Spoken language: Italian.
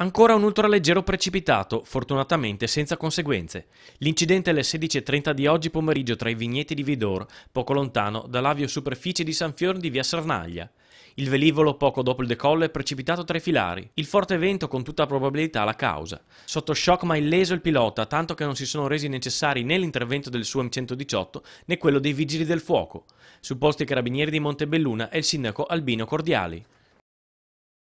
Ancora un ultraleggero precipitato, fortunatamente senza conseguenze. L'incidente alle 16.30 di oggi pomeriggio tra i vigneti di Vidor, poco lontano dall'avio superficie di San Fiorno di via Sarnaglia. Il velivolo poco dopo il decollo è precipitato tra i filari. Il forte vento con tutta probabilità la causa. Sotto shock ma illeso il pilota, tanto che non si sono resi necessari né l'intervento del suo M118 né quello dei vigili del fuoco. Supposti carabinieri di Montebelluna e il sindaco Albino Cordiali.